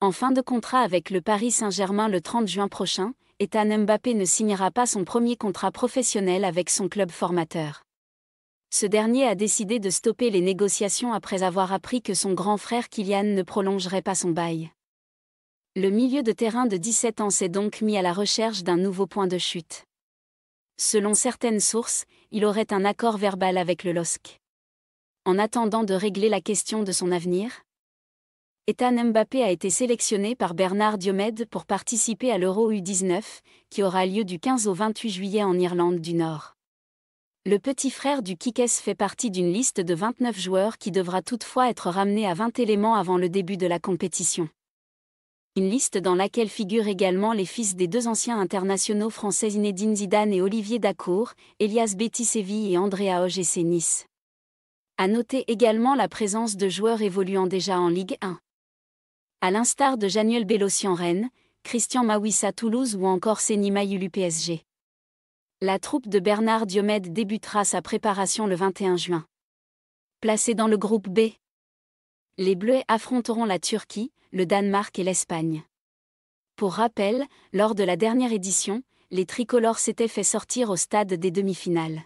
En fin de contrat avec le Paris Saint-Germain le 30 juin prochain, Ethan Mbappé ne signera pas son premier contrat professionnel avec son club formateur. Ce dernier a décidé de stopper les négociations après avoir appris que son grand frère Kylian ne prolongerait pas son bail. Le milieu de terrain de 17 ans s'est donc mis à la recherche d'un nouveau point de chute. Selon certaines sources, il aurait un accord verbal avec le LOSC. En attendant de régler la question de son avenir, Ethan Mbappé a été sélectionné par Bernard Diomède pour participer à l'Euro U19, qui aura lieu du 15 au 28 juillet en Irlande du Nord. Le petit frère du Kikès fait partie d'une liste de 29 joueurs qui devra toutefois être ramené à 20 éléments avant le début de la compétition. Une liste dans laquelle figurent également les fils des deux anciens internationaux français Inédine Zidane et Olivier Dacour, Elias Betty et Andrea Ogesenis. A noter également la présence de joueurs évoluant déjà en Ligue 1. À l'instar de Januel en Rennes, Christian Mawis à Toulouse ou encore Seni PSG. La troupe de Bernard Diomède débutera sa préparation le 21 juin. Placée dans le groupe B, les Bleus affronteront la Turquie, le Danemark et l'Espagne. Pour rappel, lors de la dernière édition, les tricolores s'étaient fait sortir au stade des demi-finales.